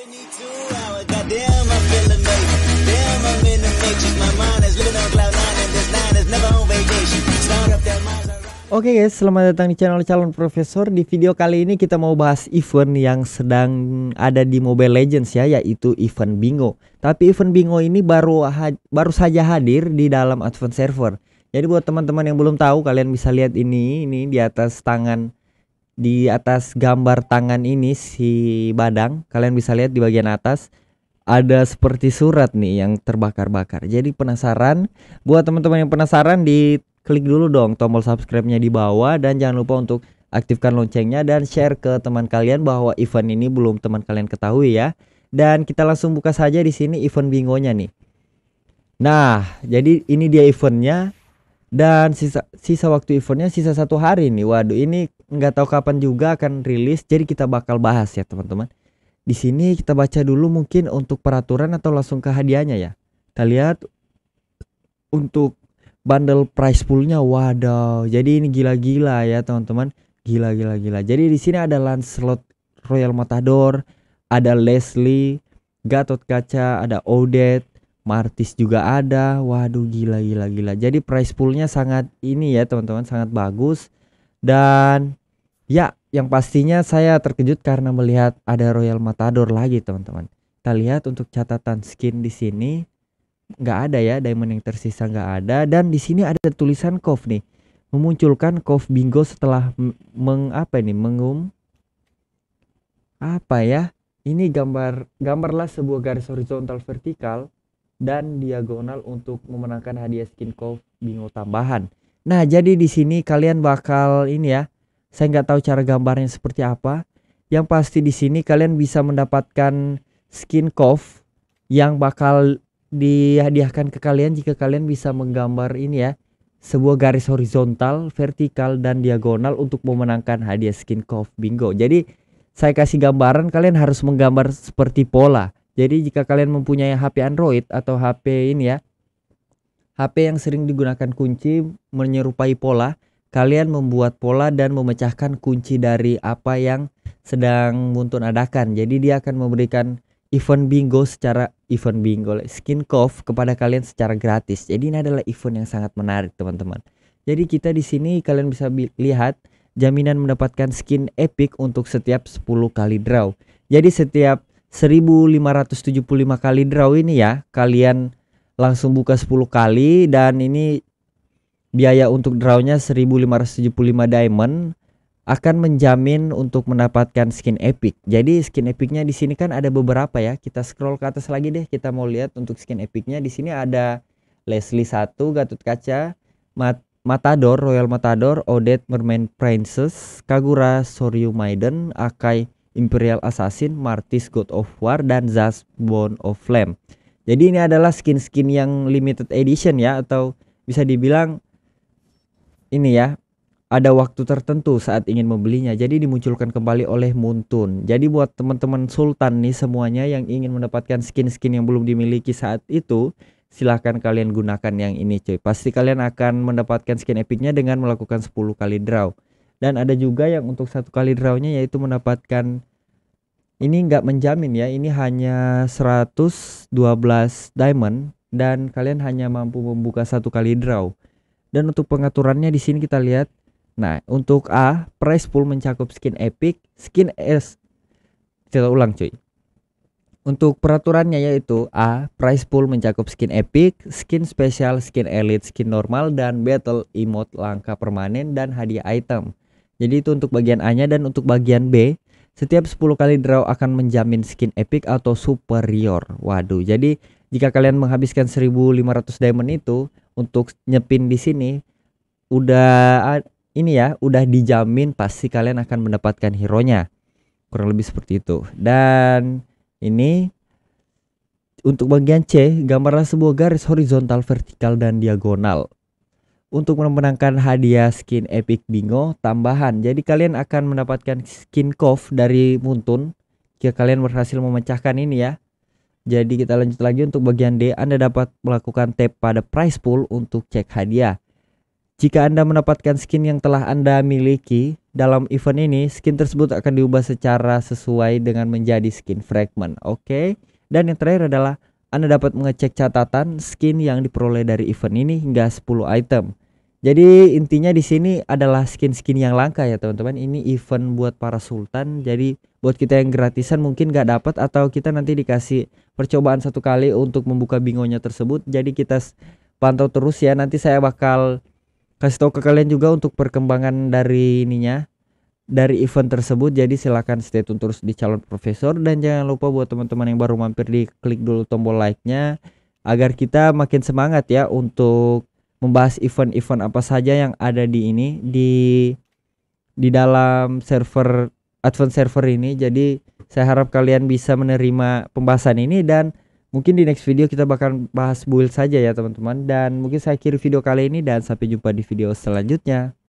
Oke okay guys, selamat datang di channel Calon Profesor. Di video kali ini kita mau bahas event yang sedang ada di Mobile Legends ya, yaitu event Bingo. Tapi event Bingo ini baru baru saja hadir di dalam Advance Server. Jadi buat teman-teman yang belum tahu, kalian bisa lihat ini, ini di atas tangan di atas gambar tangan ini si badang kalian bisa lihat di bagian atas ada seperti surat nih yang terbakar-bakar. Jadi penasaran? Buat teman-teman yang penasaran di klik dulu dong tombol subscribe-nya di bawah dan jangan lupa untuk aktifkan loncengnya dan share ke teman kalian bahwa event ini belum teman kalian ketahui ya. Dan kita langsung buka saja di sini event bingonya nih. Nah, jadi ini dia eventnya. Dan sisa sisa waktu eventnya sisa satu hari nih. Waduh, ini nggak tahu kapan juga akan rilis. Jadi kita bakal bahas ya teman-teman. Di sini kita baca dulu mungkin untuk peraturan atau langsung ke hadiahnya ya. Kita lihat untuk bundle price poolnya. Waduh, jadi ini gila-gila ya teman-teman. Gila-gila gila. Jadi di sini ada Lancelot Royal Matador, ada Leslie, Gatot Kaca, ada Odette Martis juga ada. Waduh gila gila gila. Jadi price poolnya sangat ini ya teman-teman sangat bagus dan ya yang pastinya saya terkejut karena melihat ada Royal Matador lagi teman-teman. Kita lihat untuk catatan skin di sini nggak ada ya diamond yang tersisa nggak ada dan di sini ada tulisan kof nih memunculkan kof Bingo setelah mengapa ini mengum apa ya ini gambar gambarlah sebuah garis horizontal vertikal dan diagonal untuk memenangkan hadiah skin kof bingo tambahan. Nah, jadi di sini kalian bakal ini ya. Saya nggak tahu cara gambarnya seperti apa. Yang pasti di sini kalian bisa mendapatkan skin kof yang bakal dihadiahkan ke kalian jika kalian bisa menggambar ini ya. Sebuah garis horizontal, vertikal dan diagonal untuk memenangkan hadiah skin kof bingo. Jadi saya kasih gambaran kalian harus menggambar seperti pola. Jadi jika kalian mempunyai HP Android atau HP ini ya, HP yang sering digunakan kunci menyerupai pola, kalian membuat pola dan memecahkan kunci dari apa yang sedang Muntun adakan. Jadi dia akan memberikan event bingo secara event bingo skin cough kepada kalian secara gratis. Jadi ini adalah event yang sangat menarik, teman-teman. Jadi kita di sini kalian bisa lihat jaminan mendapatkan skin epic untuk setiap 10 kali draw. Jadi setiap 1575 kali draw ini ya kalian langsung buka 10 kali dan ini biaya untuk drawnya 1575 diamond akan menjamin untuk mendapatkan skin epic. Jadi skin epicnya di sini kan ada beberapa ya. Kita scroll ke atas lagi deh. Kita mau lihat untuk skin epicnya di sini ada Leslie satu Gatot Kaca, Mat Matador, Royal Matador, Odette Mermaid Princess, Kagura Soryu Maiden, Akai Imperial Assassin, Martis God of War, dan Zas Bone of Flame. Jadi ini adalah skin-skin yang limited edition ya atau bisa dibilang ini ya ada waktu tertentu saat ingin membelinya jadi dimunculkan kembali oleh Muntun jadi buat teman-teman Sultan nih semuanya yang ingin mendapatkan skin-skin yang belum dimiliki saat itu silahkan kalian gunakan yang ini cuy pasti kalian akan mendapatkan skin epicnya dengan melakukan 10 kali draw dan ada juga yang untuk satu kali drawnya yaitu mendapatkan ini nggak menjamin ya ini hanya 112 diamond dan kalian hanya mampu membuka satu kali draw dan untuk pengaturannya di sini kita lihat nah untuk A price pool mencakup skin epic skin S kita ulang cuy untuk peraturannya yaitu A. Price pool mencakup skin epic, skin special skin elite, skin normal, dan battle emote langka permanen dan hadiah item. Jadi itu untuk bagian A-nya dan untuk bagian B setiap 10 kali draw akan menjamin skin epic atau superior. Waduh, jadi jika kalian menghabiskan 1500 diamond itu untuk nyepin di sini udah ah, ini ya, udah dijamin pasti kalian akan mendapatkan hero-nya. Kurang lebih seperti itu. Dan ini untuk bagian C, gambarlah sebuah garis horizontal, vertikal, dan diagonal untuk memenangkan hadiah skin Epic Bingo tambahan. Jadi kalian akan mendapatkan skin Kof dari Muntun jika kalian berhasil memecahkan ini ya. Jadi kita lanjut lagi untuk bagian D, Anda dapat melakukan tap pada prize pool untuk cek hadiah. Jika Anda mendapatkan skin yang telah Anda miliki dalam event ini, skin tersebut akan diubah secara sesuai dengan menjadi skin fragment. Oke. Okay? Dan yang terakhir adalah Anda dapat mengecek catatan skin yang diperoleh dari event ini hingga 10 item. Jadi intinya di sini adalah skin-skin yang langka ya teman-teman. Ini event buat para sultan. Jadi buat kita yang gratisan mungkin gak dapat atau kita nanti dikasih percobaan satu kali untuk membuka bingonya tersebut. Jadi kita pantau terus ya. Nanti saya bakal kasih tahu ke kalian juga untuk perkembangan dari ininya dari event tersebut jadi silahkan stay tune terus di calon profesor dan jangan lupa buat teman-teman yang baru mampir di klik dulu tombol like nya agar kita makin semangat ya untuk membahas event-event apa saja yang ada di ini di di dalam server advance server ini. Jadi saya harap kalian bisa menerima pembahasan ini dan mungkin di next video kita bakal bahas build saja ya teman-teman dan mungkin saya akhiri video kali ini dan sampai jumpa di video selanjutnya.